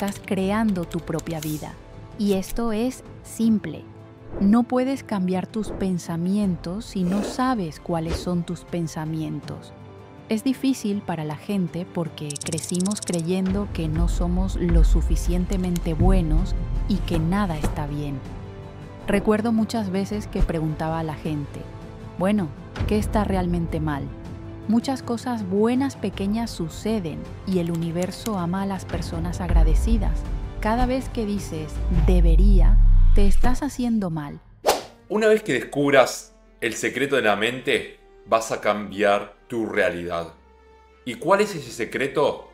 estás creando tu propia vida. Y esto es simple. No puedes cambiar tus pensamientos si no sabes cuáles son tus pensamientos. Es difícil para la gente porque crecimos creyendo que no somos lo suficientemente buenos y que nada está bien. Recuerdo muchas veces que preguntaba a la gente, bueno, ¿qué está realmente mal? Muchas cosas buenas pequeñas suceden y el universo ama a las personas agradecidas. Cada vez que dices debería, te estás haciendo mal. Una vez que descubras el secreto de la mente, vas a cambiar tu realidad. ¿Y cuál es ese secreto?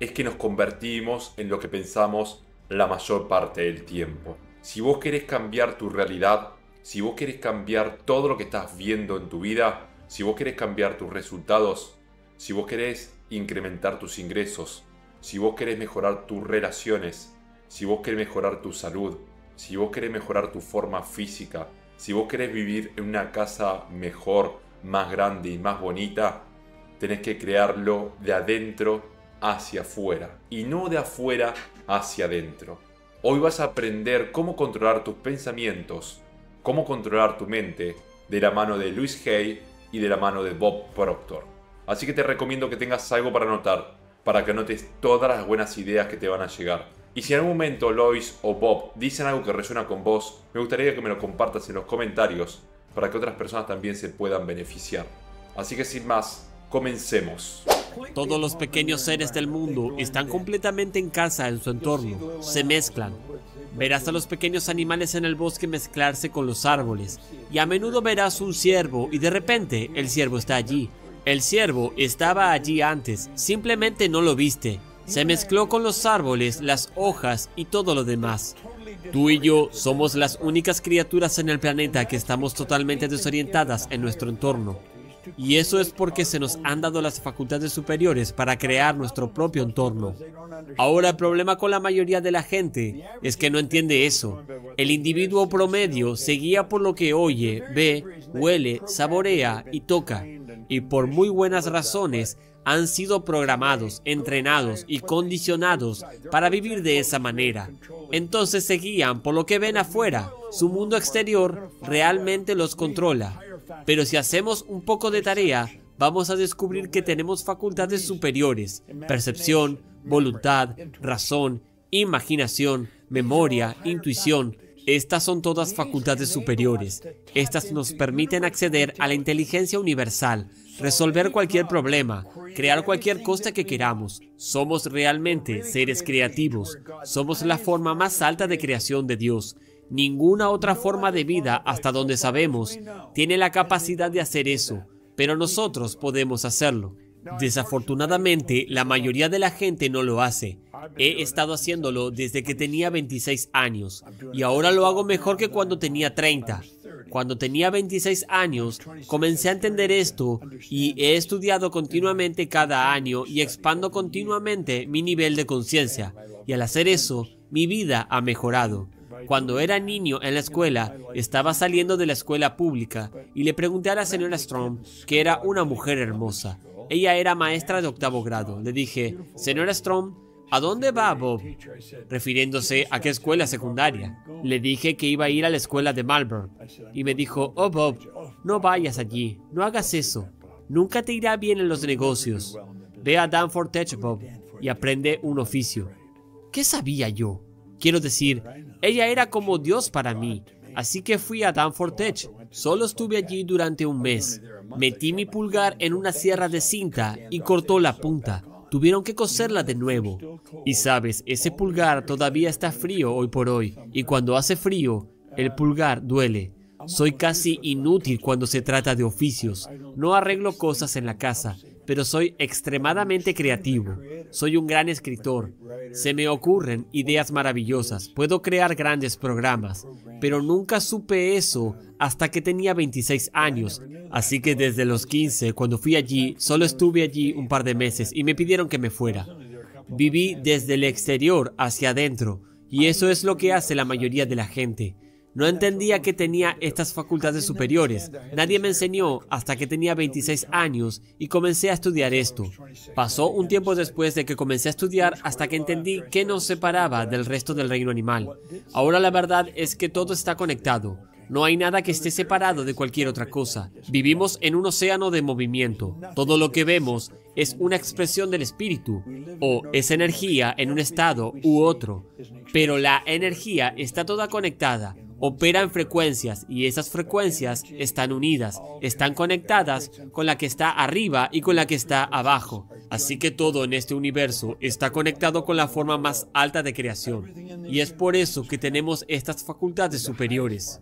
Es que nos convertimos en lo que pensamos la mayor parte del tiempo. Si vos querés cambiar tu realidad, si vos querés cambiar todo lo que estás viendo en tu vida, si vos querés cambiar tus resultados, si vos querés incrementar tus ingresos, si vos querés mejorar tus relaciones, si vos querés mejorar tu salud, si vos querés mejorar tu forma física, si vos querés vivir en una casa mejor, más grande y más bonita, tenés que crearlo de adentro hacia afuera y no de afuera hacia adentro. Hoy vas a aprender cómo controlar tus pensamientos, cómo controlar tu mente de la mano de Luis Hay y de la mano de Bob Proctor. Así que te recomiendo que tengas algo para anotar, para que anotes todas las buenas ideas que te van a llegar. Y si en algún momento Lois o Bob dicen algo que resuena con vos, me gustaría que me lo compartas en los comentarios para que otras personas también se puedan beneficiar. Así que sin más, comencemos. Todos los pequeños seres del mundo están completamente en casa en su entorno, se mezclan, Verás a los pequeños animales en el bosque mezclarse con los árboles, y a menudo verás un ciervo, y de repente el ciervo está allí. El ciervo estaba allí antes, simplemente no lo viste. Se mezcló con los árboles, las hojas y todo lo demás. Tú y yo somos las únicas criaturas en el planeta que estamos totalmente desorientadas en nuestro entorno. Y eso es porque se nos han dado las facultades superiores para crear nuestro propio entorno. Ahora el problema con la mayoría de la gente es que no entiende eso. El individuo promedio se guía por lo que oye, ve, huele, saborea y toca. Y por muy buenas razones, han sido programados, entrenados y condicionados para vivir de esa manera. Entonces se guían por lo que ven afuera. Su mundo exterior realmente los controla. Pero si hacemos un poco de tarea, vamos a descubrir que tenemos facultades superiores, percepción, voluntad, razón, imaginación, memoria, intuición. Estas son todas facultades superiores. Estas nos permiten acceder a la inteligencia universal, resolver cualquier problema, crear cualquier cosa que queramos. Somos realmente seres creativos. Somos la forma más alta de creación de Dios. Ninguna otra forma de vida, hasta donde sabemos, tiene la capacidad de hacer eso, pero nosotros podemos hacerlo. Desafortunadamente, la mayoría de la gente no lo hace. He estado haciéndolo desde que tenía 26 años y ahora lo hago mejor que cuando tenía 30. Cuando tenía 26 años, comencé a entender esto y he estudiado continuamente cada año y expando continuamente mi nivel de conciencia. Y al hacer eso, mi vida ha mejorado. Cuando era niño en la escuela, estaba saliendo de la escuela pública y le pregunté a la señora Strom, que era una mujer hermosa. Ella era maestra de octavo grado. Le dije, señora Strom, ¿A dónde va Bob? Refiriéndose a qué escuela secundaria. Le dije que iba a ir a la escuela de Malvern. Y me dijo, oh Bob, no vayas allí, no hagas eso. Nunca te irá bien en los negocios. Ve a Danforth Tech, Bob, y aprende un oficio. ¿Qué sabía yo? Quiero decir, ella era como Dios para mí. Así que fui a Danforth Tech. Solo estuve allí durante un mes. Metí mi pulgar en una sierra de cinta y cortó la punta. Tuvieron que coserla de nuevo. Y sabes, ese pulgar todavía está frío hoy por hoy. Y cuando hace frío, el pulgar duele. Soy casi inútil cuando se trata de oficios. No arreglo cosas en la casa, pero soy extremadamente creativo. Soy un gran escritor. Se me ocurren ideas maravillosas. Puedo crear grandes programas. Pero nunca supe eso hasta que tenía 26 años. Así que desde los 15, cuando fui allí, solo estuve allí un par de meses y me pidieron que me fuera. Viví desde el exterior hacia adentro. Y eso es lo que hace la mayoría de la gente. No entendía que tenía estas facultades superiores. Nadie me enseñó hasta que tenía 26 años y comencé a estudiar esto. Pasó un tiempo después de que comencé a estudiar hasta que entendí que nos separaba del resto del reino animal. Ahora la verdad es que todo está conectado. No hay nada que esté separado de cualquier otra cosa. Vivimos en un océano de movimiento. Todo lo que vemos es una expresión del espíritu o es energía en un estado u otro. Pero la energía está toda conectada opera en frecuencias y esas frecuencias están unidas, están conectadas con la que está arriba y con la que está abajo. Así que todo en este universo está conectado con la forma más alta de creación. Y es por eso que tenemos estas facultades superiores.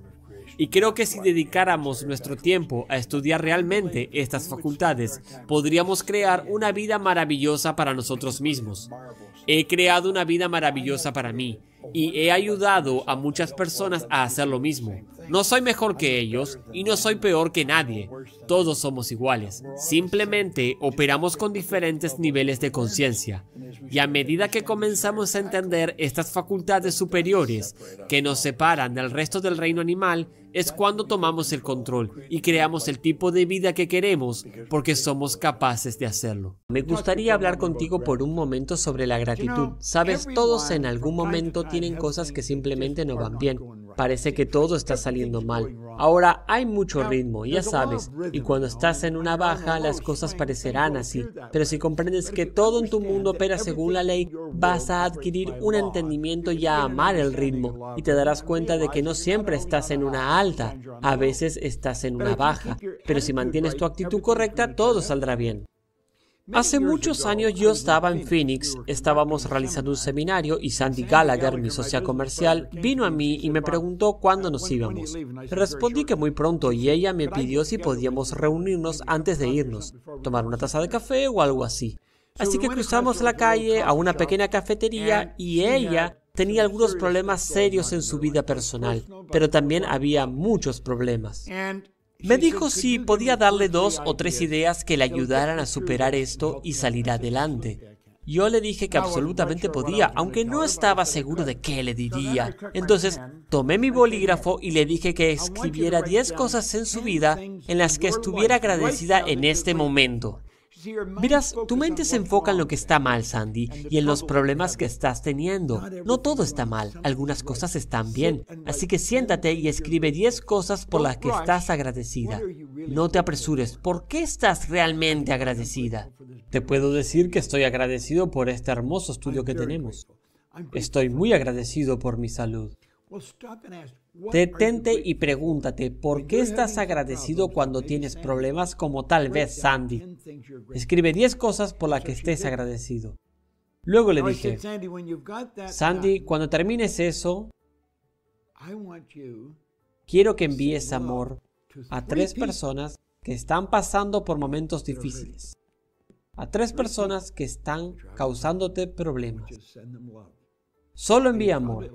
Y creo que si dedicáramos nuestro tiempo a estudiar realmente estas facultades, podríamos crear una vida maravillosa para nosotros mismos. He creado una vida maravillosa para mí y he ayudado a muchas personas a hacer lo mismo. No soy mejor que ellos y no soy peor que nadie. Todos somos iguales. Simplemente operamos con diferentes niveles de conciencia. Y a medida que comenzamos a entender estas facultades superiores que nos separan del resto del reino animal, es cuando tomamos el control y creamos el tipo de vida que queremos porque somos capaces de hacerlo. Me gustaría hablar contigo por un momento sobre la gratitud. Sabes, todos en algún momento tienen cosas que simplemente no van bien. Parece que todo está saliendo mal. Ahora hay mucho ritmo, ya sabes, y cuando estás en una baja las cosas parecerán así, pero si comprendes que todo en tu mundo opera según la ley, vas a adquirir un entendimiento y a amar el ritmo, y te darás cuenta de que no siempre estás en una alta, a veces estás en una baja, pero si mantienes tu actitud correcta, todo saldrá bien. Hace muchos años yo estaba en Phoenix, estábamos realizando un seminario y Sandy Gallagher, mi socia comercial, vino a mí y me preguntó cuándo nos íbamos. Respondí que muy pronto y ella me pidió si podíamos reunirnos antes de irnos, tomar una taza de café o algo así. Así que cruzamos la calle a una pequeña cafetería y ella tenía algunos problemas serios en su vida personal, pero también había muchos problemas. Me dijo si podía darle dos o tres ideas que le ayudaran a superar esto y salir adelante. Yo le dije que absolutamente podía, aunque no estaba seguro de qué le diría. Entonces, tomé mi bolígrafo y le dije que escribiera 10 cosas en su vida en las que estuviera agradecida en este momento. Miras, tu mente se enfoca en lo que está mal, Sandy, y en los problemas que estás teniendo. No todo está mal, algunas cosas están bien. Así que siéntate y escribe 10 cosas por las que estás agradecida. No te apresures, ¿por qué estás realmente agradecida? Te puedo decir que estoy agradecido por este hermoso estudio que tenemos. Estoy muy agradecido por mi salud. Detente y pregúntate, ¿por qué estás agradecido cuando tienes problemas como tal vez Sandy? Escribe 10 cosas por las que estés agradecido. Luego le dije, Sandy, cuando termines eso, quiero que envíes amor a tres personas que están pasando por momentos difíciles, a tres personas que están causándote problemas. Solo envía amor,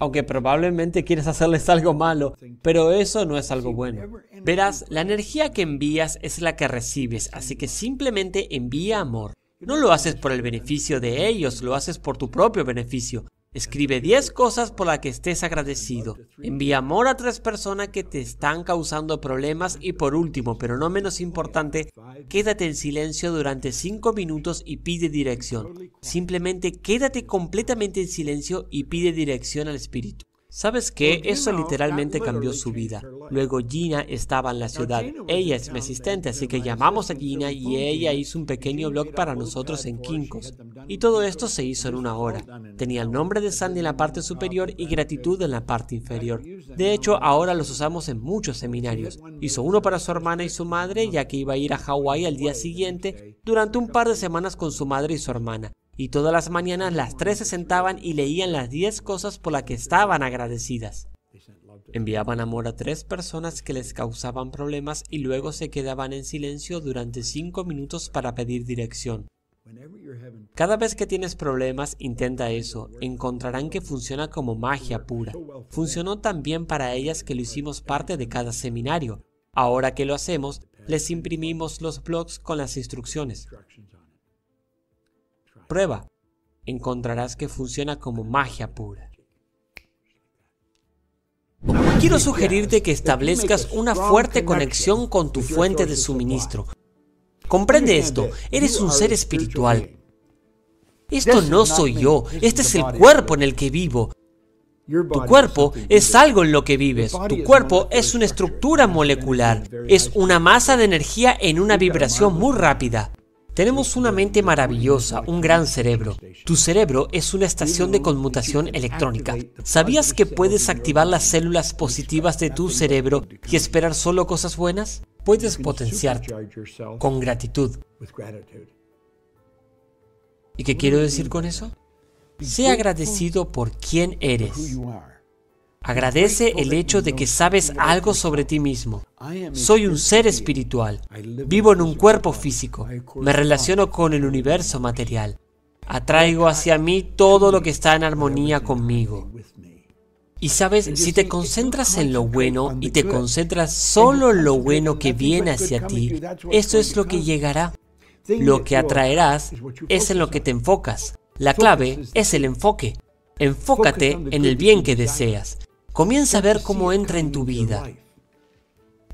Aunque probablemente quieres hacerles algo malo, pero eso no es algo bueno. Verás, la energía que envías es la que recibes, así que simplemente envía amor. No lo haces por el beneficio de ellos, lo haces por tu propio beneficio. Escribe 10 cosas por las que estés agradecido. Envía amor a tres personas que te están causando problemas. Y por último, pero no menos importante, quédate en silencio durante 5 minutos y pide dirección. Simplemente quédate completamente en silencio y pide dirección al Espíritu. ¿Sabes qué? Eso literalmente cambió su vida. Luego Gina estaba en la ciudad. Ella es mi asistente, así que llamamos a Gina y ella hizo un pequeño blog para nosotros en Quincos. Y todo esto se hizo en una hora. Tenía el nombre de Sandy en la parte superior y gratitud en la parte inferior. De hecho, ahora los usamos en muchos seminarios. Hizo uno para su hermana y su madre, ya que iba a ir a Hawái al día siguiente, durante un par de semanas con su madre y su hermana y todas las mañanas las tres se sentaban y leían las diez cosas por las que estaban agradecidas. Enviaban amor a tres personas que les causaban problemas y luego se quedaban en silencio durante cinco minutos para pedir dirección. Cada vez que tienes problemas, intenta eso. Encontrarán que funciona como magia pura. Funcionó tan bien para ellas que lo hicimos parte de cada seminario. Ahora que lo hacemos, les imprimimos los blogs con las instrucciones prueba, encontrarás que funciona como magia pura. Quiero sugerirte que establezcas una fuerte conexión con tu fuente de suministro. Comprende esto, eres un ser espiritual. Esto no soy yo, este es el cuerpo en el que vivo. Tu cuerpo es algo en lo que vives. Tu cuerpo es una estructura molecular. Es una masa de energía en una vibración muy rápida. Tenemos una mente maravillosa, un gran cerebro. Tu cerebro es una estación de conmutación electrónica. ¿Sabías que puedes activar las células positivas de tu cerebro y esperar solo cosas buenas? Puedes potenciarte con gratitud. ¿Y qué quiero decir con eso? Sé agradecido por quién eres Agradece el hecho de que sabes algo sobre ti mismo. Soy un ser espiritual. Vivo en un cuerpo físico. Me relaciono con el universo material. Atraigo hacia mí todo lo que está en armonía conmigo. Y sabes, si te concentras en lo bueno y te concentras solo en lo bueno que viene hacia ti, eso es lo que llegará. Lo que atraerás es en lo que te enfocas. La clave es el enfoque. Enfócate en el bien que deseas. Comienza a ver cómo entra en tu vida.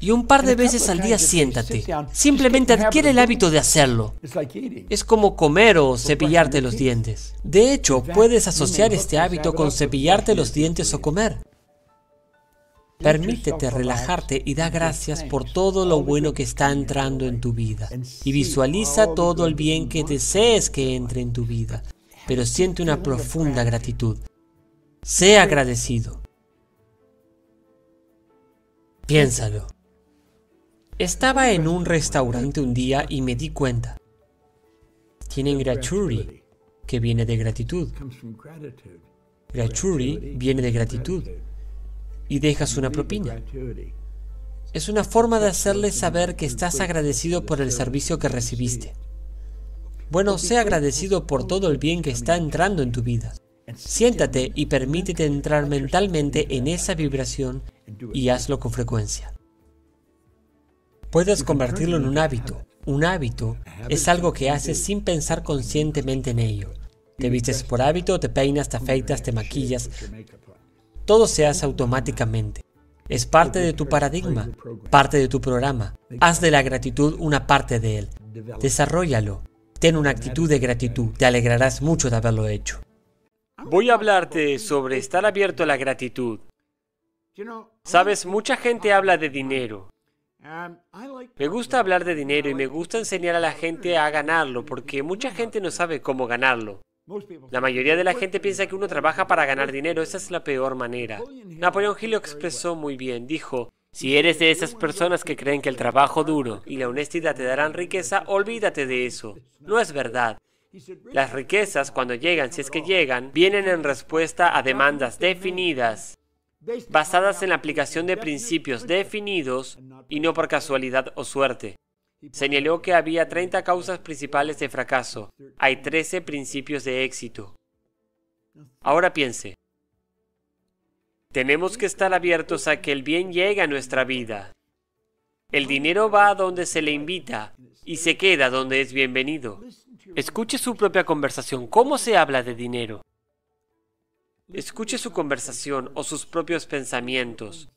Y un par de veces al día siéntate. Simplemente adquiere el hábito de hacerlo. Es como comer o cepillarte los dientes. De hecho, puedes asociar este hábito con cepillarte los dientes o comer. Permítete relajarte y da gracias por todo lo bueno que está entrando en tu vida. Y visualiza todo el bien que desees que entre en tu vida. Pero siente una profunda gratitud. Sea agradecido. Piénsalo. Estaba en un restaurante un día y me di cuenta. Tienen gratuity, que viene de gratitud. Gratuity viene de gratitud. Y dejas una propina. Es una forma de hacerles saber que estás agradecido por el servicio que recibiste. Bueno, sé agradecido por todo el bien que está entrando en tu vida. Siéntate y permítete entrar mentalmente en esa vibración y hazlo con frecuencia. Puedes convertirlo en un hábito. Un hábito es algo que haces sin pensar conscientemente en ello. Te vistes por hábito, te peinas, te afeitas, te maquillas. Todo se hace automáticamente. Es parte de tu paradigma, parte de tu programa. Haz de la gratitud una parte de él. Desarrollalo. Ten una actitud de gratitud. Te alegrarás mucho de haberlo hecho. Voy a hablarte sobre estar abierto a la gratitud. Sabes, mucha gente habla de dinero. Me gusta hablar de dinero y me gusta enseñar a la gente a ganarlo porque mucha gente no sabe cómo ganarlo. La mayoría de la gente piensa que uno trabaja para ganar dinero, esa es la peor manera. Napoleón Hill lo expresó muy bien, dijo, si eres de esas personas que creen que el trabajo duro y la honestidad te darán riqueza, olvídate de eso. No es verdad. Las riquezas, cuando llegan, si es que llegan, vienen en respuesta a demandas definidas, basadas en la aplicación de principios definidos y no por casualidad o suerte. Señaló que había 30 causas principales de fracaso. Hay 13 principios de éxito. Ahora piense. Tenemos que estar abiertos a que el bien llegue a nuestra vida. El dinero va a donde se le invita y se queda donde es bienvenido. Escuche su propia conversación. ¿Cómo se habla de dinero? Escuche su conversación o sus propios pensamientos.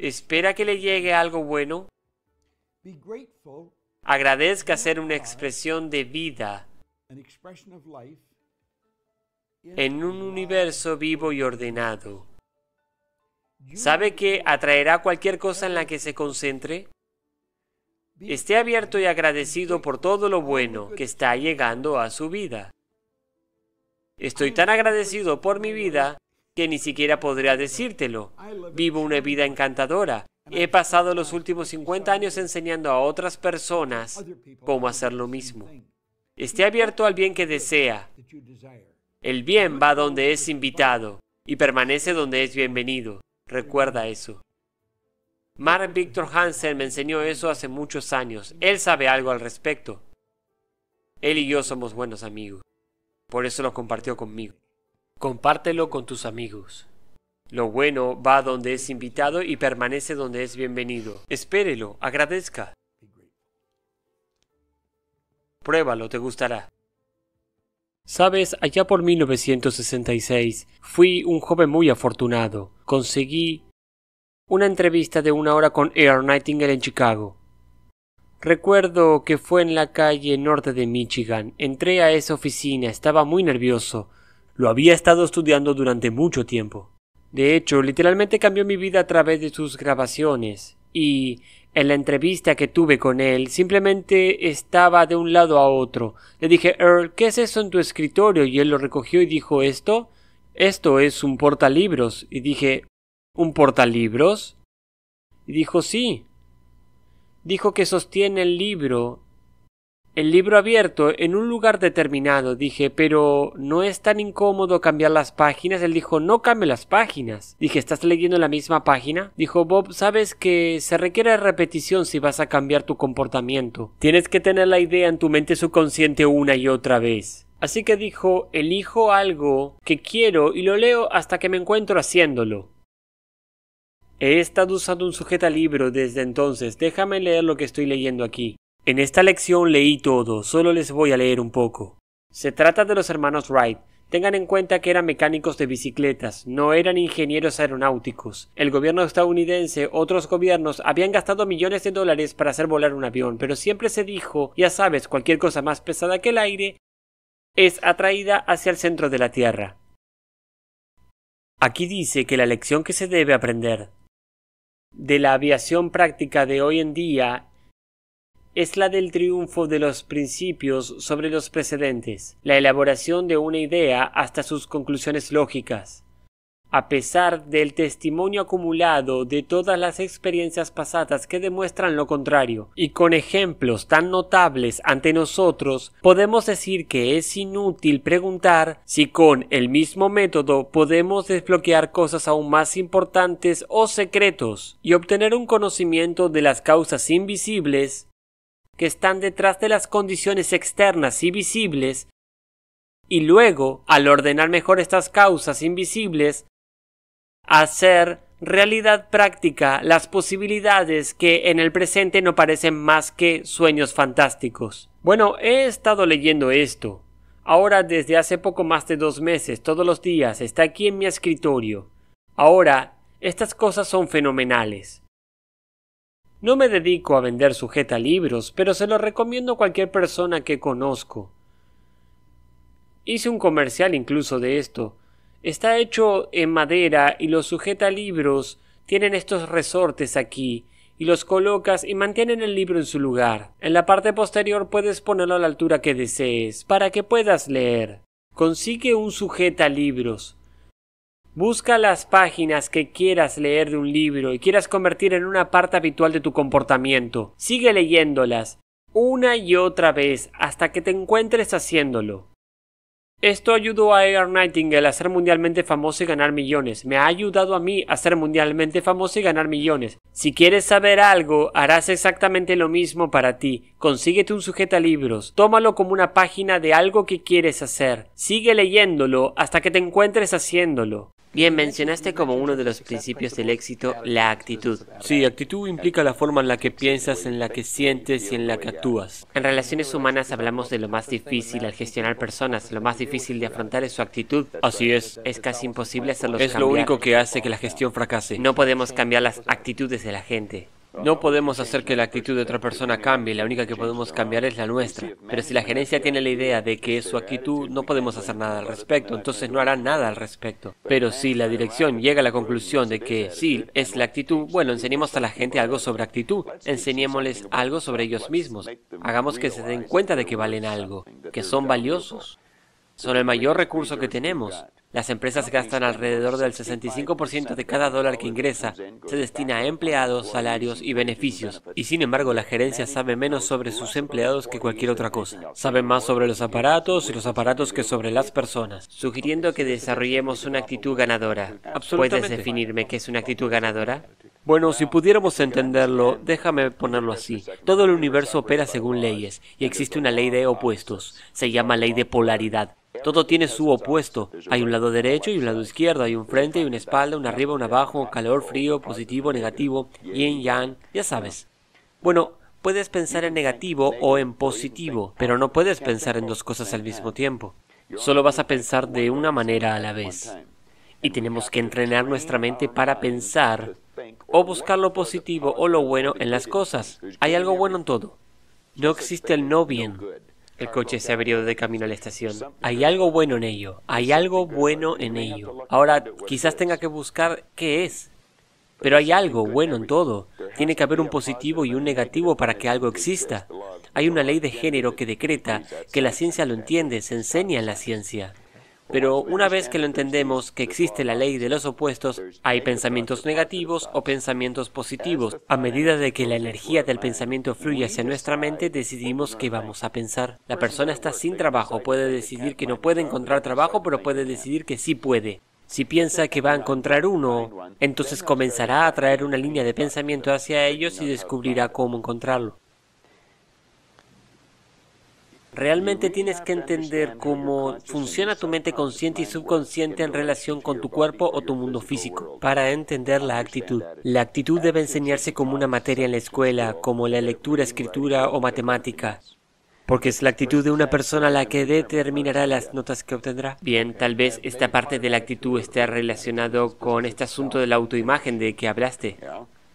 ¿Espera que le llegue algo bueno? Agradezca ser una expresión de vida en un universo vivo y ordenado. ¿Sabe que atraerá cualquier cosa en la que se concentre? Esté abierto y agradecido por todo lo bueno que está llegando a su vida. Estoy tan agradecido por mi vida que ni siquiera podría decírtelo. Vivo una vida encantadora. He pasado los últimos 50 años enseñando a otras personas cómo hacer lo mismo. Esté abierto al bien que desea. El bien va donde es invitado y permanece donde es bienvenido. Recuerda eso. Mark Victor Hansen me enseñó eso hace muchos años. Él sabe algo al respecto. Él y yo somos buenos amigos. Por eso lo compartió conmigo. Compártelo con tus amigos. Lo bueno va donde es invitado y permanece donde es bienvenido. Espérelo, agradezca. Pruébalo, te gustará. Sabes, allá por 1966 fui un joven muy afortunado. Conseguí una entrevista de una hora con Earl Nightingale en Chicago. Recuerdo que fue en la calle norte de Michigan. Entré a esa oficina, estaba muy nervioso. Lo había estado estudiando durante mucho tiempo. De hecho, literalmente cambió mi vida a través de sus grabaciones. Y en la entrevista que tuve con él, simplemente estaba de un lado a otro. Le dije, Earl, ¿qué es eso en tu escritorio? Y él lo recogió y dijo, ¿esto? Esto es un portalibros. Y dije, un portalibros? Y dijo sí. Dijo que sostiene el libro, el libro abierto, en un lugar determinado. Dije, pero ¿no es tan incómodo cambiar las páginas? Él dijo, no cambie las páginas. Dije, ¿estás leyendo la misma página? Dijo, Bob, sabes que se requiere repetición si vas a cambiar tu comportamiento. Tienes que tener la idea en tu mente subconsciente una y otra vez. Así que dijo, elijo algo que quiero y lo leo hasta que me encuentro haciéndolo. He estado usando un sujeta libro desde entonces, déjame leer lo que estoy leyendo aquí. En esta lección leí todo, solo les voy a leer un poco. Se trata de los hermanos Wright. Tengan en cuenta que eran mecánicos de bicicletas, no eran ingenieros aeronáuticos. El gobierno estadounidense, otros gobiernos, habían gastado millones de dólares para hacer volar un avión, pero siempre se dijo, ya sabes, cualquier cosa más pesada que el aire es atraída hacia el centro de la Tierra. Aquí dice que la lección que se debe aprender de la aviación práctica de hoy en día es la del triunfo de los principios sobre los precedentes, la elaboración de una idea hasta sus conclusiones lógicas, a pesar del testimonio acumulado de todas las experiencias pasadas que demuestran lo contrario, y con ejemplos tan notables ante nosotros, podemos decir que es inútil preguntar si con el mismo método podemos desbloquear cosas aún más importantes o secretos y obtener un conocimiento de las causas invisibles que están detrás de las condiciones externas y visibles y luego, al ordenar mejor estas causas invisibles, hacer realidad práctica las posibilidades que en el presente no parecen más que sueños fantásticos. Bueno, he estado leyendo esto. Ahora desde hace poco más de dos meses, todos los días, está aquí en mi escritorio. Ahora, estas cosas son fenomenales. No me dedico a vender sujeta libros, pero se lo recomiendo a cualquier persona que conozco. Hice un comercial incluso de esto, Está hecho en madera y los sujeta libros tienen estos resortes aquí y los colocas y mantienen el libro en su lugar. En la parte posterior puedes ponerlo a la altura que desees para que puedas leer. Consigue un sujeta libros. Busca las páginas que quieras leer de un libro y quieras convertir en una parte habitual de tu comportamiento. Sigue leyéndolas una y otra vez hasta que te encuentres haciéndolo. Esto ayudó a Air Nightingale a ser mundialmente famoso y ganar millones. Me ha ayudado a mí a ser mundialmente famoso y ganar millones. Si quieres saber algo, harás exactamente lo mismo para ti. Consíguete un sujeta libros, tómalo como una página de algo que quieres hacer. Sigue leyéndolo hasta que te encuentres haciéndolo. Bien, mencionaste como uno de los principios del éxito la actitud. Sí, actitud implica la forma en la que piensas, en la que sientes y en la que actúas. En relaciones humanas hablamos de lo más difícil al gestionar personas, lo más difícil difícil de afrontar es su actitud. Así es. Es casi imposible hacerlo. Es lo único que hace que la gestión fracase. No podemos cambiar las actitudes de la gente. No podemos hacer que la actitud de otra persona cambie, la única que podemos cambiar es la nuestra. Pero si la gerencia tiene la idea de que es su actitud, no podemos hacer nada al respecto, entonces no hará nada al respecto. Pero si la dirección llega a la conclusión de que sí es la actitud, bueno, enseñemos a la gente algo sobre actitud, enseñémosles algo sobre ellos mismos, hagamos que se den cuenta de que valen algo, que son valiosos son el mayor recurso que tenemos. Las empresas gastan alrededor del 65% de cada dólar que ingresa, se destina a empleados, salarios y beneficios, y sin embargo la gerencia sabe menos sobre sus empleados que cualquier otra cosa. Sabe más sobre los aparatos y los aparatos que sobre las personas, sugiriendo que desarrollemos una actitud ganadora. ¿Puedes definirme qué es una actitud ganadora? Bueno, si pudiéramos entenderlo, déjame ponerlo así. Todo el universo opera según leyes, y existe una ley de opuestos. Se llama ley de polaridad. Todo tiene su opuesto. Hay un lado derecho y un lado izquierdo, hay un frente y una espalda, un arriba, un abajo, calor, frío, positivo, negativo, yin, yang, ya sabes. Bueno, puedes pensar en negativo o en positivo, pero no puedes pensar en dos cosas al mismo tiempo. Solo vas a pensar de una manera a la vez. Y tenemos que entrenar nuestra mente para pensar o buscar lo positivo o lo bueno en las cosas. Hay algo bueno en todo. No existe el no bien. El coche se abrió de camino a la estación. Hay algo bueno en ello. Hay algo bueno en ello. Ahora, quizás tenga que buscar qué es. Pero hay algo bueno en todo. Tiene que haber un positivo y un negativo para que algo exista. Hay una ley de género que decreta que la ciencia lo entiende, se enseña en la ciencia. Pero una vez que lo entendemos que existe la ley de los opuestos, hay pensamientos negativos o pensamientos positivos. A medida de que la energía del pensamiento fluye hacia nuestra mente, decidimos qué vamos a pensar. La persona está sin trabajo, puede decidir que no puede encontrar trabajo, pero puede decidir que sí puede. Si piensa que va a encontrar uno, entonces comenzará a traer una línea de pensamiento hacia ellos y descubrirá cómo encontrarlo. Realmente tienes que entender cómo funciona tu mente consciente y subconsciente en relación con tu cuerpo o tu mundo físico para entender la actitud. La actitud debe enseñarse como una materia en la escuela, como la lectura, escritura o matemática. Porque es la actitud de una persona la que determinará las notas que obtendrá. Bien, tal vez esta parte de la actitud esté relacionado con este asunto de la autoimagen de que hablaste.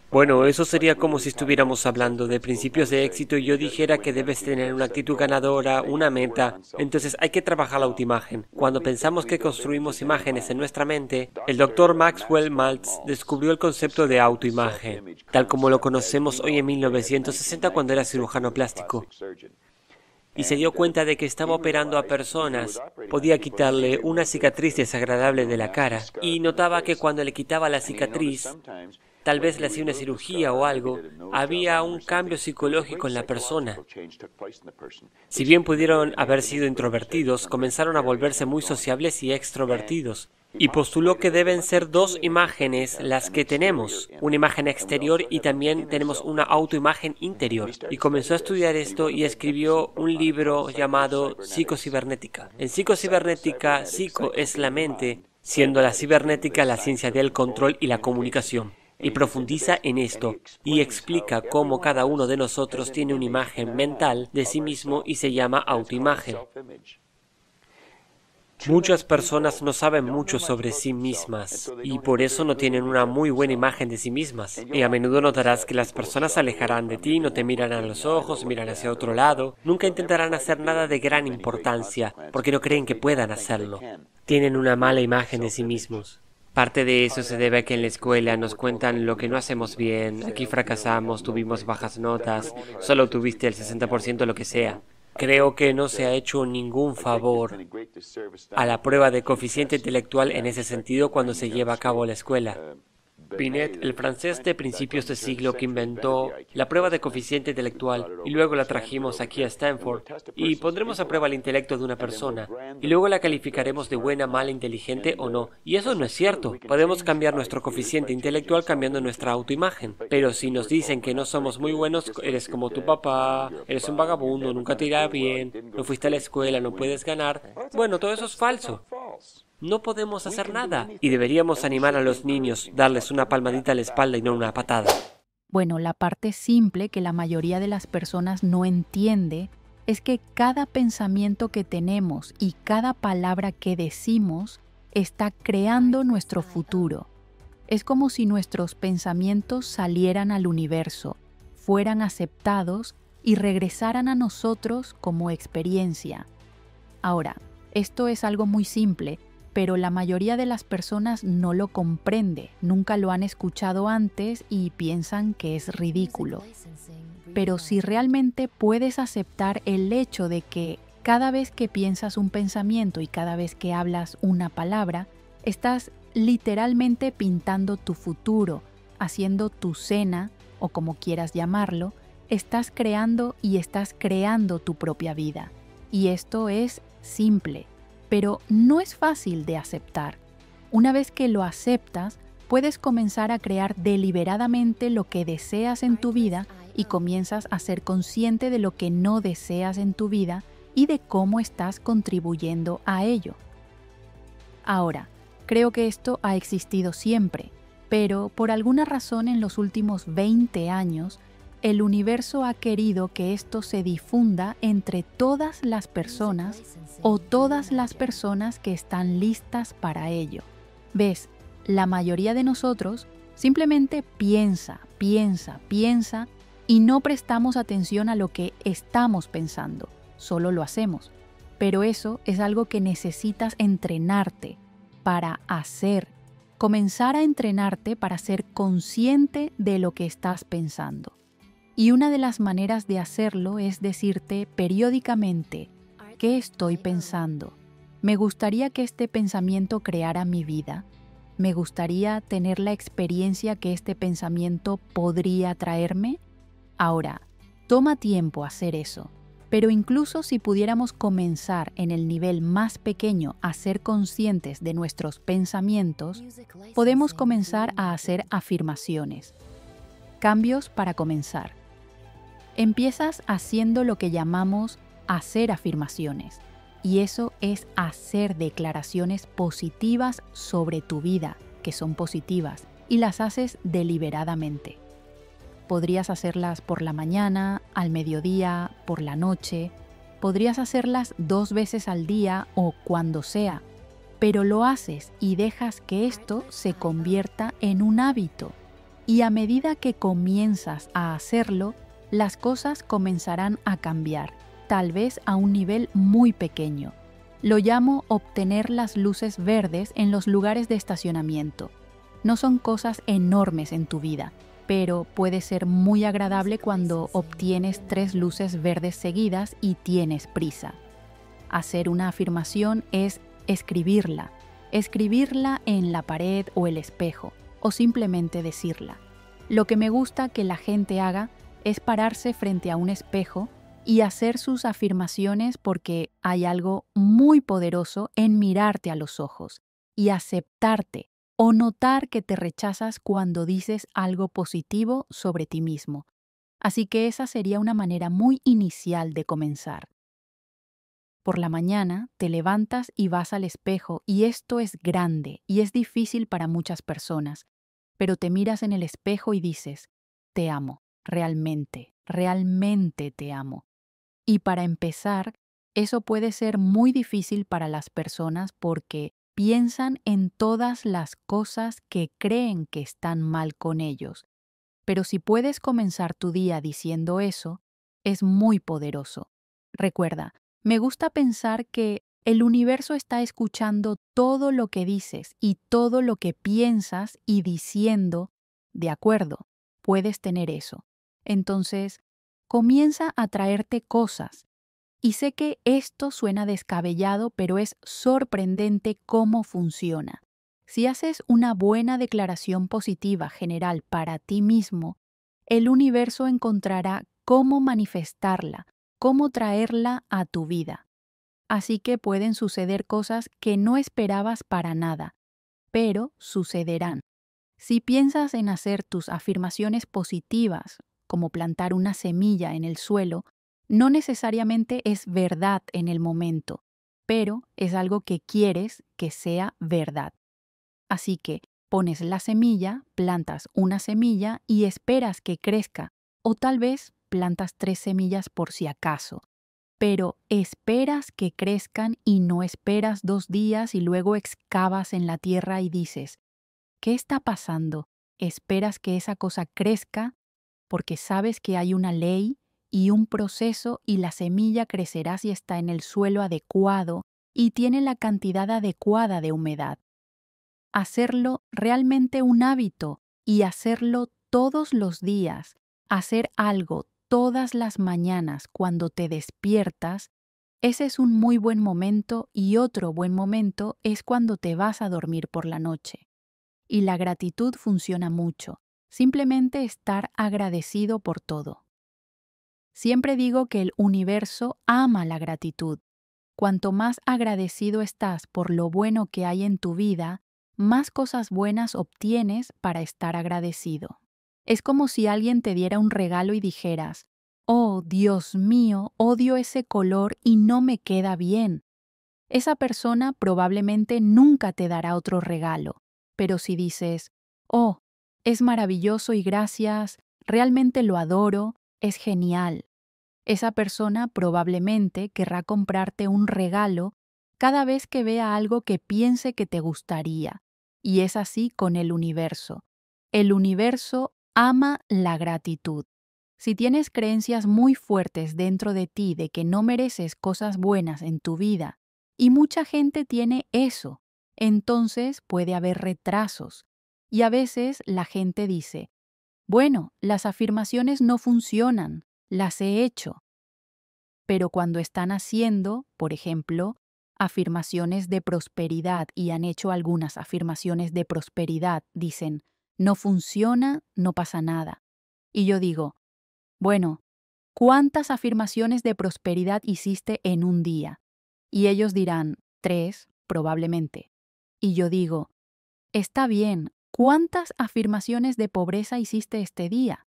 Bueno, eso sería como si estuviéramos hablando de principios de éxito y yo dijera que debes tener una actitud ganadora, una meta. Entonces hay que trabajar la autoimagen. Cuando pensamos que construimos imágenes en nuestra mente, el doctor Maxwell Maltz descubrió el concepto de autoimagen, tal como lo conocemos hoy en 1960 cuando era cirujano plástico y se dio cuenta de que estaba operando a personas. Podía quitarle una cicatriz desagradable de la cara y notaba que cuando le quitaba la cicatriz, tal vez le hacía una cirugía o algo, había un cambio psicológico en la persona. Si bien pudieron haber sido introvertidos, comenzaron a volverse muy sociables y extrovertidos. Y postuló que deben ser dos imágenes las que tenemos, una imagen exterior y también tenemos una autoimagen interior. Y comenzó a estudiar esto y escribió un libro llamado Psicocibernética. En Psicocibernética, psico es la mente, siendo la cibernética la ciencia del control y la comunicación y profundiza en esto y explica cómo cada uno de nosotros tiene una imagen mental de sí mismo y se llama autoimagen. Muchas personas no saben mucho sobre sí mismas y por eso no tienen una muy buena imagen de sí mismas. Y a menudo notarás que las personas se alejarán de ti, no te mirarán a los ojos, mirarán hacia otro lado, nunca intentarán hacer nada de gran importancia porque no creen que puedan hacerlo. Tienen una mala imagen de sí mismos. Parte de eso se debe a que en la escuela nos cuentan lo que no hacemos bien, aquí fracasamos, tuvimos bajas notas, solo tuviste el 60% lo que sea. Creo que no se ha hecho ningún favor a la prueba de coeficiente intelectual en ese sentido cuando se lleva a cabo la escuela. Binet, el francés de principios de siglo que inventó la prueba de coeficiente intelectual y luego la trajimos aquí a Stanford y pondremos a prueba el intelecto de una persona y luego la calificaremos de buena, mala, inteligente o no. Y eso no es cierto. Podemos cambiar nuestro coeficiente intelectual cambiando nuestra autoimagen. Pero si nos dicen que no somos muy buenos, eres como tu papá, eres un vagabundo, nunca te irá bien, no fuiste a la escuela, no puedes ganar. Bueno, todo eso es falso. No podemos hacer nada y deberíamos animar a los niños, darles una palmadita a la espalda y no una patada. Bueno, la parte simple que la mayoría de las personas no entiende es que cada pensamiento que tenemos y cada palabra que decimos está creando nuestro futuro. Es como si nuestros pensamientos salieran al universo, fueran aceptados y regresaran a nosotros como experiencia. Ahora, esto es algo muy simple, pero la mayoría de las personas no lo comprende, nunca lo han escuchado antes y piensan que es ridículo. Pero si realmente puedes aceptar el hecho de que cada vez que piensas un pensamiento y cada vez que hablas una palabra, estás literalmente pintando tu futuro, haciendo tu cena, o como quieras llamarlo, estás creando y estás creando tu propia vida. Y esto es simple, pero no es fácil de aceptar. Una vez que lo aceptas, puedes comenzar a crear deliberadamente lo que deseas en tu vida y comienzas a ser consciente de lo que no deseas en tu vida y de cómo estás contribuyendo a ello. Ahora, creo que esto ha existido siempre, pero por alguna razón en los últimos 20 años el universo ha querido que esto se difunda entre todas las personas o todas las personas que están listas para ello. ¿Ves? La mayoría de nosotros simplemente piensa, piensa, piensa y no prestamos atención a lo que estamos pensando, solo lo hacemos. Pero eso es algo que necesitas entrenarte para hacer, comenzar a entrenarte para ser consciente de lo que estás pensando. Y una de las maneras de hacerlo es decirte periódicamente, ¿qué estoy pensando? Me gustaría que este pensamiento creara mi vida. Me gustaría tener la experiencia que este pensamiento podría traerme. Ahora, toma tiempo hacer eso, pero incluso si pudiéramos comenzar en el nivel más pequeño a ser conscientes de nuestros pensamientos, podemos comenzar a hacer afirmaciones. Cambios para comenzar. Empiezas haciendo lo que llamamos hacer afirmaciones, y eso es hacer declaraciones positivas sobre tu vida, que son positivas, y las haces deliberadamente. Podrías hacerlas por la mañana, al mediodía, por la noche, podrías hacerlas dos veces al día o cuando sea, pero lo haces y dejas que esto se convierta en un hábito. Y a medida que comienzas a hacerlo, las cosas comenzarán a cambiar, tal vez a un nivel muy pequeño. Lo llamo obtener las luces verdes en los lugares de estacionamiento. No son cosas enormes en tu vida, pero puede ser muy agradable cuando obtienes tres luces verdes seguidas y tienes prisa. Hacer una afirmación es escribirla, escribirla en la pared o el espejo, o simplemente decirla. Lo que me gusta que la gente haga es pararse frente a un espejo y hacer sus afirmaciones porque hay algo muy poderoso en mirarte a los ojos y aceptarte o notar que te rechazas cuando dices algo positivo sobre ti mismo. Así que esa sería una manera muy inicial de comenzar. Por la mañana te levantas y vas al espejo y esto es grande y es difícil para muchas personas, pero te miras en el espejo y dices, te amo realmente, realmente te amo. Y para empezar, eso puede ser muy difícil para las personas porque piensan en todas las cosas que creen que están mal con ellos. Pero si puedes comenzar tu día diciendo eso, es muy poderoso. Recuerda, me gusta pensar que el universo está escuchando todo lo que dices y todo lo que piensas y diciendo, de acuerdo, puedes tener eso. Entonces, comienza a traerte cosas. Y sé que esto suena descabellado, pero es sorprendente cómo funciona. Si haces una buena declaración positiva general para ti mismo, el universo encontrará cómo manifestarla, cómo traerla a tu vida. Así que pueden suceder cosas que no esperabas para nada, pero sucederán. Si piensas en hacer tus afirmaciones positivas como plantar una semilla en el suelo, no necesariamente es verdad en el momento, pero es algo que quieres que sea verdad. Así que pones la semilla, plantas una semilla y esperas que crezca, o tal vez plantas tres semillas por si acaso. Pero esperas que crezcan y no esperas dos días y luego excavas en la tierra y dices, ¿qué está pasando? Esperas que esa cosa crezca porque sabes que hay una ley y un proceso y la semilla crecerá si está en el suelo adecuado y tiene la cantidad adecuada de humedad. Hacerlo realmente un hábito y hacerlo todos los días, hacer algo todas las mañanas cuando te despiertas, ese es un muy buen momento y otro buen momento es cuando te vas a dormir por la noche. Y la gratitud funciona mucho Simplemente estar agradecido por todo. Siempre digo que el universo ama la gratitud. Cuanto más agradecido estás por lo bueno que hay en tu vida, más cosas buenas obtienes para estar agradecido. Es como si alguien te diera un regalo y dijeras, Oh, Dios mío, odio ese color y no me queda bien. Esa persona probablemente nunca te dará otro regalo, pero si dices, Oh, es maravilloso y gracias, realmente lo adoro, es genial. Esa persona probablemente querrá comprarte un regalo cada vez que vea algo que piense que te gustaría. Y es así con el universo. El universo ama la gratitud. Si tienes creencias muy fuertes dentro de ti de que no mereces cosas buenas en tu vida, y mucha gente tiene eso, entonces puede haber retrasos, y a veces la gente dice, bueno, las afirmaciones no funcionan, las he hecho. Pero cuando están haciendo, por ejemplo, afirmaciones de prosperidad y han hecho algunas afirmaciones de prosperidad, dicen, no funciona, no pasa nada. Y yo digo, bueno, ¿cuántas afirmaciones de prosperidad hiciste en un día? Y ellos dirán, tres, probablemente. Y yo digo, está bien, ¿Cuántas afirmaciones de pobreza hiciste este día?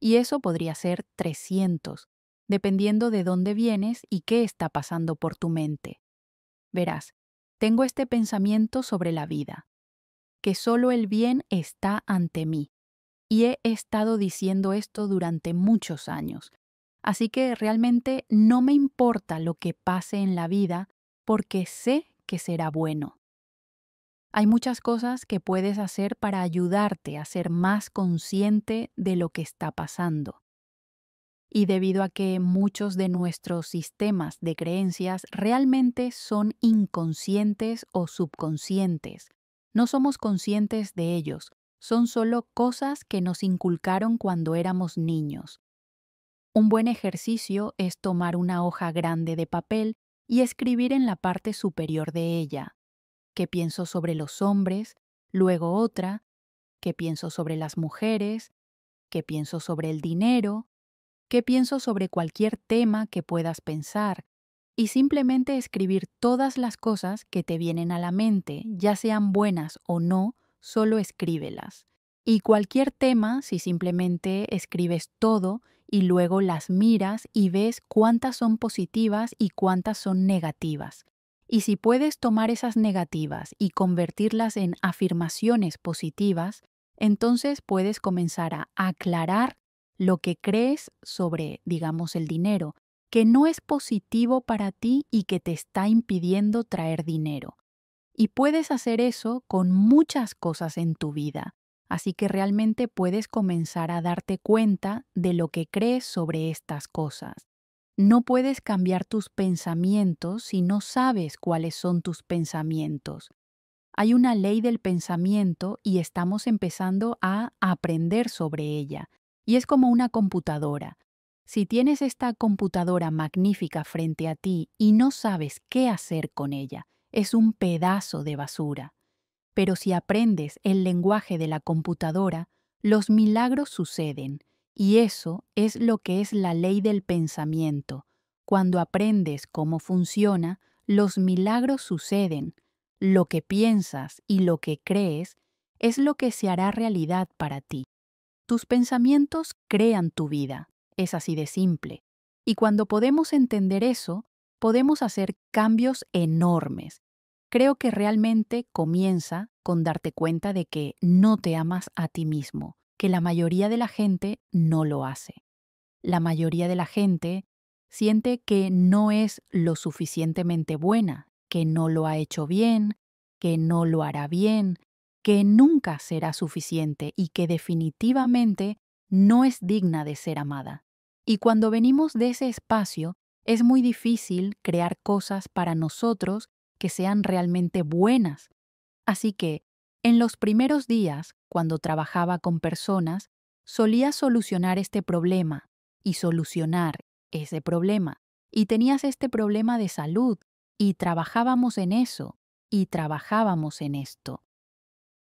Y eso podría ser 300, dependiendo de dónde vienes y qué está pasando por tu mente. Verás, tengo este pensamiento sobre la vida, que solo el bien está ante mí. Y he estado diciendo esto durante muchos años. Así que realmente no me importa lo que pase en la vida porque sé que será bueno. Hay muchas cosas que puedes hacer para ayudarte a ser más consciente de lo que está pasando. Y debido a que muchos de nuestros sistemas de creencias realmente son inconscientes o subconscientes, no somos conscientes de ellos, son solo cosas que nos inculcaron cuando éramos niños. Un buen ejercicio es tomar una hoja grande de papel y escribir en la parte superior de ella, qué pienso sobre los hombres, luego otra, qué pienso sobre las mujeres, qué pienso sobre el dinero, qué pienso sobre cualquier tema que puedas pensar, y simplemente escribir todas las cosas que te vienen a la mente, ya sean buenas o no, solo escríbelas. Y cualquier tema, si simplemente escribes todo y luego las miras y ves cuántas son positivas y cuántas son negativas, y si puedes tomar esas negativas y convertirlas en afirmaciones positivas, entonces puedes comenzar a aclarar lo que crees sobre, digamos, el dinero, que no es positivo para ti y que te está impidiendo traer dinero. Y puedes hacer eso con muchas cosas en tu vida, así que realmente puedes comenzar a darte cuenta de lo que crees sobre estas cosas. No puedes cambiar tus pensamientos si no sabes cuáles son tus pensamientos. Hay una ley del pensamiento y estamos empezando a aprender sobre ella. Y es como una computadora. Si tienes esta computadora magnífica frente a ti y no sabes qué hacer con ella, es un pedazo de basura. Pero si aprendes el lenguaje de la computadora, los milagros suceden y eso es lo que es la ley del pensamiento. Cuando aprendes cómo funciona, los milagros suceden. Lo que piensas y lo que crees es lo que se hará realidad para ti. Tus pensamientos crean tu vida. Es así de simple. Y cuando podemos entender eso, podemos hacer cambios enormes. Creo que realmente comienza con darte cuenta de que no te amas a ti mismo que la mayoría de la gente no lo hace. La mayoría de la gente siente que no es lo suficientemente buena, que no lo ha hecho bien, que no lo hará bien, que nunca será suficiente y que definitivamente no es digna de ser amada. Y cuando venimos de ese espacio, es muy difícil crear cosas para nosotros que sean realmente buenas. Así que en los primeros días, cuando trabajaba con personas, solía solucionar este problema y solucionar ese problema. Y tenías este problema de salud y trabajábamos en eso y trabajábamos en esto.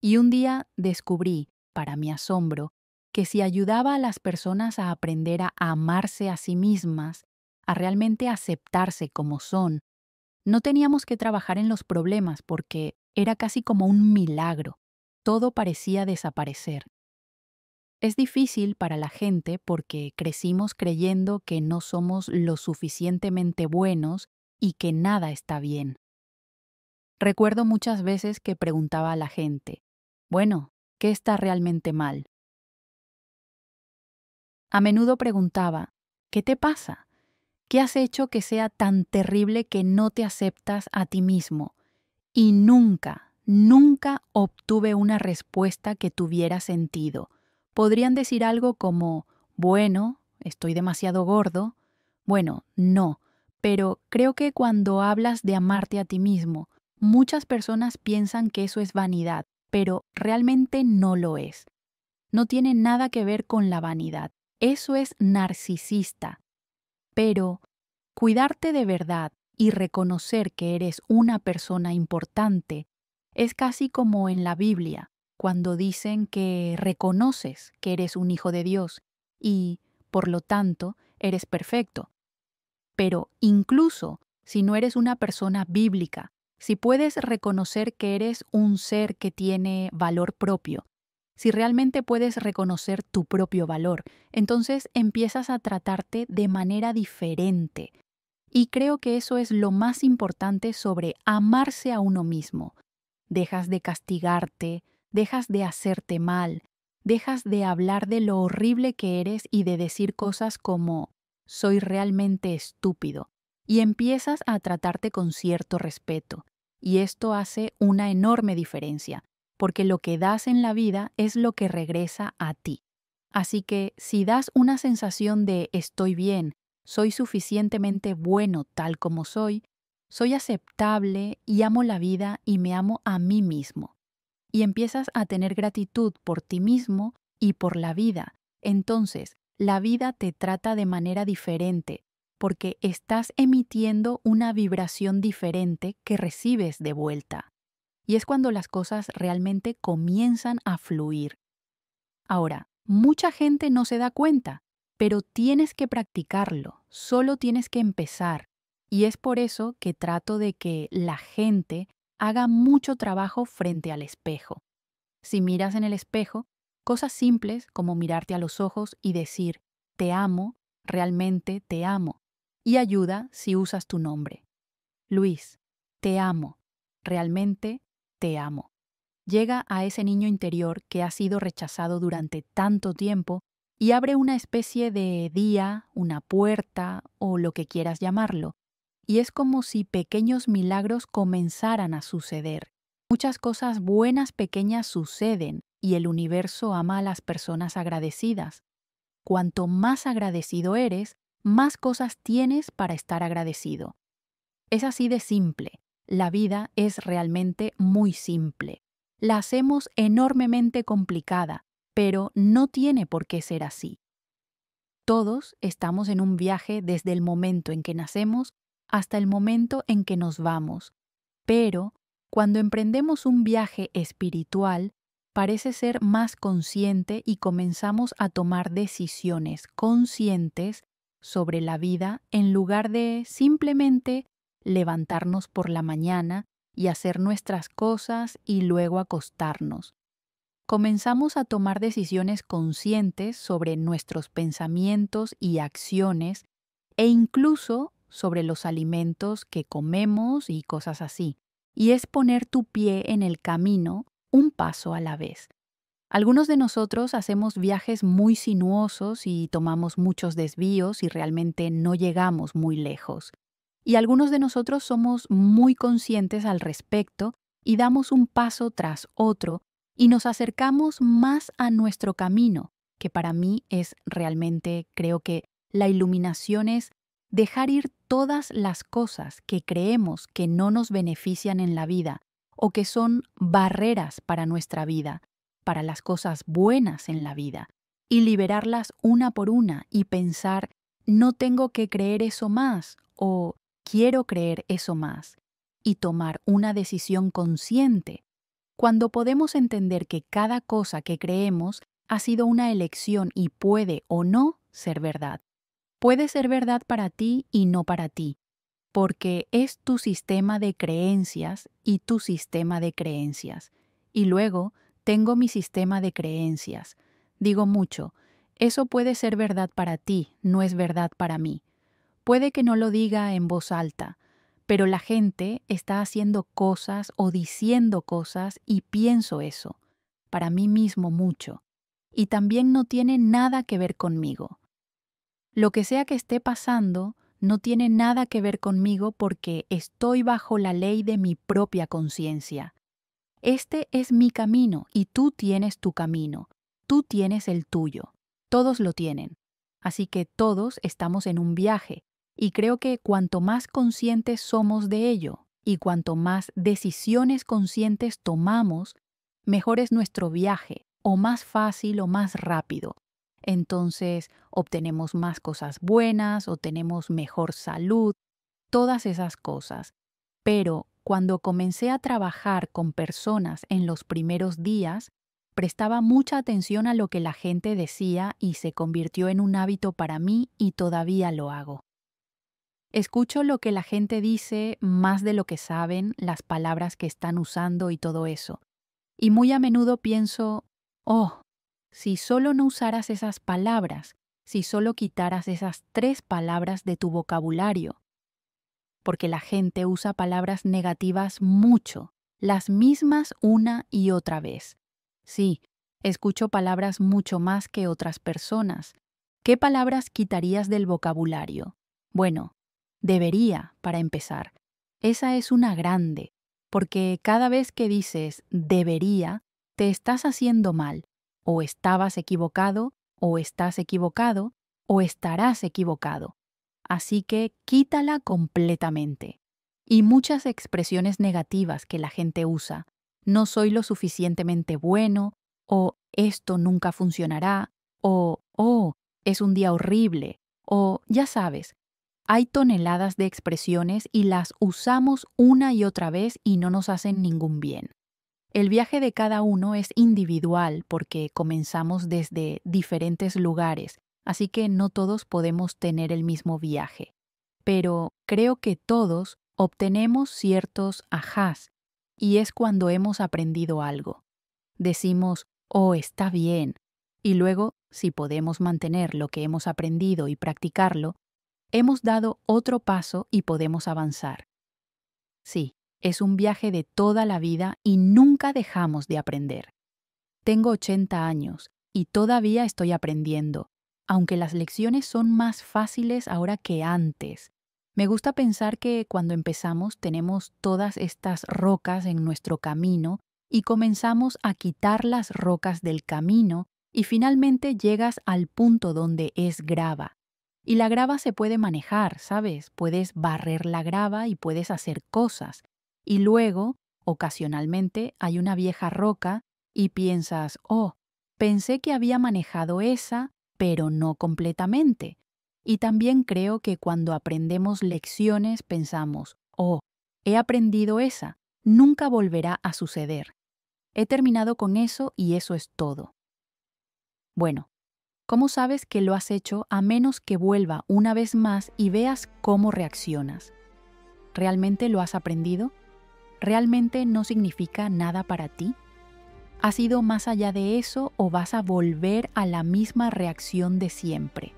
Y un día descubrí, para mi asombro, que si ayudaba a las personas a aprender a amarse a sí mismas, a realmente aceptarse como son, no teníamos que trabajar en los problemas porque era casi como un milagro. Todo parecía desaparecer. Es difícil para la gente porque crecimos creyendo que no somos lo suficientemente buenos y que nada está bien. Recuerdo muchas veces que preguntaba a la gente, bueno, ¿qué está realmente mal? A menudo preguntaba, ¿qué te pasa? ¿Qué has hecho que sea tan terrible que no te aceptas a ti mismo? Y nunca, nunca obtuve una respuesta que tuviera sentido. Podrían decir algo como, bueno, estoy demasiado gordo. Bueno, no, pero creo que cuando hablas de amarte a ti mismo, muchas personas piensan que eso es vanidad, pero realmente no lo es. No tiene nada que ver con la vanidad. Eso es narcisista pero cuidarte de verdad y reconocer que eres una persona importante es casi como en la Biblia, cuando dicen que reconoces que eres un hijo de Dios y, por lo tanto, eres perfecto. Pero incluso si no eres una persona bíblica, si puedes reconocer que eres un ser que tiene valor propio, si realmente puedes reconocer tu propio valor, entonces empiezas a tratarte de manera diferente. Y creo que eso es lo más importante sobre amarse a uno mismo. Dejas de castigarte, dejas de hacerte mal, dejas de hablar de lo horrible que eres y de decir cosas como soy realmente estúpido, y empiezas a tratarte con cierto respeto. Y esto hace una enorme diferencia porque lo que das en la vida es lo que regresa a ti. Así que si das una sensación de estoy bien, soy suficientemente bueno tal como soy, soy aceptable y amo la vida y me amo a mí mismo, y empiezas a tener gratitud por ti mismo y por la vida, entonces la vida te trata de manera diferente, porque estás emitiendo una vibración diferente que recibes de vuelta y es cuando las cosas realmente comienzan a fluir. Ahora, mucha gente no se da cuenta, pero tienes que practicarlo, solo tienes que empezar. Y es por eso que trato de que la gente haga mucho trabajo frente al espejo. Si miras en el espejo, cosas simples como mirarte a los ojos y decir, te amo, realmente te amo, y ayuda si usas tu nombre. Luis, te amo, realmente te amo. Llega a ese niño interior que ha sido rechazado durante tanto tiempo y abre una especie de día, una puerta o lo que quieras llamarlo. Y es como si pequeños milagros comenzaran a suceder. Muchas cosas buenas pequeñas suceden y el universo ama a las personas agradecidas. Cuanto más agradecido eres, más cosas tienes para estar agradecido. Es así de simple. La vida es realmente muy simple. La hacemos enormemente complicada, pero no tiene por qué ser así. Todos estamos en un viaje desde el momento en que nacemos hasta el momento en que nos vamos, pero cuando emprendemos un viaje espiritual, parece ser más consciente y comenzamos a tomar decisiones conscientes sobre la vida en lugar de simplemente levantarnos por la mañana y hacer nuestras cosas y luego acostarnos. Comenzamos a tomar decisiones conscientes sobre nuestros pensamientos y acciones e incluso sobre los alimentos que comemos y cosas así. Y es poner tu pie en el camino un paso a la vez. Algunos de nosotros hacemos viajes muy sinuosos y tomamos muchos desvíos y realmente no llegamos muy lejos y algunos de nosotros somos muy conscientes al respecto y damos un paso tras otro y nos acercamos más a nuestro camino, que para mí es realmente, creo que la iluminación es dejar ir todas las cosas que creemos que no nos benefician en la vida o que son barreras para nuestra vida, para las cosas buenas en la vida, y liberarlas una por una y pensar, no tengo que creer eso más o quiero creer eso más y tomar una decisión consciente, cuando podemos entender que cada cosa que creemos ha sido una elección y puede o no ser verdad. Puede ser verdad para ti y no para ti, porque es tu sistema de creencias y tu sistema de creencias. Y luego tengo mi sistema de creencias. Digo mucho, eso puede ser verdad para ti, no es verdad para mí. Puede que no lo diga en voz alta, pero la gente está haciendo cosas o diciendo cosas y pienso eso, para mí mismo mucho, y también no tiene nada que ver conmigo. Lo que sea que esté pasando no tiene nada que ver conmigo porque estoy bajo la ley de mi propia conciencia. Este es mi camino y tú tienes tu camino, tú tienes el tuyo, todos lo tienen. Así que todos estamos en un viaje, y creo que cuanto más conscientes somos de ello y cuanto más decisiones conscientes tomamos, mejor es nuestro viaje, o más fácil o más rápido. Entonces obtenemos más cosas buenas o tenemos mejor salud, todas esas cosas. Pero cuando comencé a trabajar con personas en los primeros días, prestaba mucha atención a lo que la gente decía y se convirtió en un hábito para mí y todavía lo hago. Escucho lo que la gente dice más de lo que saben, las palabras que están usando y todo eso. Y muy a menudo pienso, oh, si solo no usaras esas palabras, si solo quitaras esas tres palabras de tu vocabulario. Porque la gente usa palabras negativas mucho, las mismas una y otra vez. Sí, escucho palabras mucho más que otras personas. ¿Qué palabras quitarías del vocabulario? Bueno, debería, para empezar. Esa es una grande, porque cada vez que dices debería, te estás haciendo mal, o estabas equivocado, o estás equivocado, o estarás equivocado. Así que quítala completamente. Y muchas expresiones negativas que la gente usa, no soy lo suficientemente bueno, o esto nunca funcionará, o oh, es un día horrible, o ya sabes, hay toneladas de expresiones y las usamos una y otra vez y no nos hacen ningún bien. El viaje de cada uno es individual porque comenzamos desde diferentes lugares, así que no todos podemos tener el mismo viaje. Pero creo que todos obtenemos ciertos ajás, y es cuando hemos aprendido algo. Decimos, oh, está bien, y luego, si podemos mantener lo que hemos aprendido y practicarlo, hemos dado otro paso y podemos avanzar. Sí, es un viaje de toda la vida y nunca dejamos de aprender. Tengo 80 años y todavía estoy aprendiendo, aunque las lecciones son más fáciles ahora que antes. Me gusta pensar que cuando empezamos tenemos todas estas rocas en nuestro camino y comenzamos a quitar las rocas del camino y finalmente llegas al punto donde es grava, y la grava se puede manejar, ¿sabes? Puedes barrer la grava y puedes hacer cosas. Y luego, ocasionalmente, hay una vieja roca y piensas, oh, pensé que había manejado esa, pero no completamente. Y también creo que cuando aprendemos lecciones pensamos, oh, he aprendido esa, nunca volverá a suceder. He terminado con eso y eso es todo. Bueno, ¿Cómo sabes que lo has hecho a menos que vuelva una vez más y veas cómo reaccionas? ¿Realmente lo has aprendido? ¿Realmente no significa nada para ti? ¿Has ido más allá de eso o vas a volver a la misma reacción de siempre?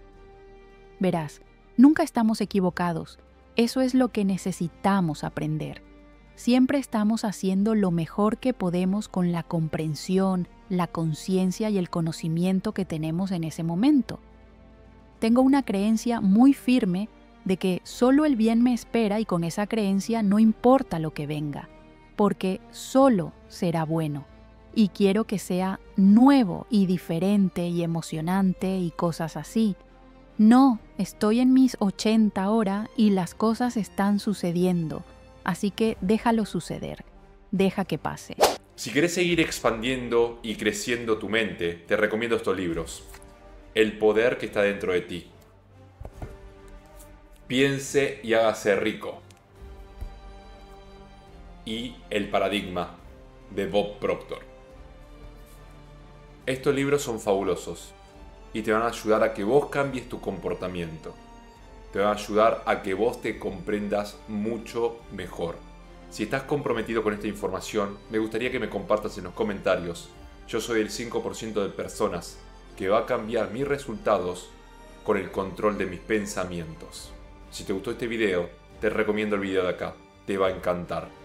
Verás, nunca estamos equivocados. Eso es lo que necesitamos aprender. Siempre estamos haciendo lo mejor que podemos con la comprensión, la conciencia y el conocimiento que tenemos en ese momento. Tengo una creencia muy firme de que solo el bien me espera y con esa creencia no importa lo que venga, porque solo será bueno. Y quiero que sea nuevo y diferente y emocionante y cosas así. No, estoy en mis 80 ahora y las cosas están sucediendo, así que déjalo suceder, deja que pase. Si quieres seguir expandiendo y creciendo tu mente, te recomiendo estos libros. El poder que está dentro de ti. Piense y hágase rico. Y El paradigma de Bob Proctor. Estos libros son fabulosos y te van a ayudar a que vos cambies tu comportamiento. Te van a ayudar a que vos te comprendas mucho mejor si estás comprometido con esta información, me gustaría que me compartas en los comentarios. Yo soy el 5% de personas que va a cambiar mis resultados con el control de mis pensamientos. Si te gustó este video, te recomiendo el video de acá, te va a encantar.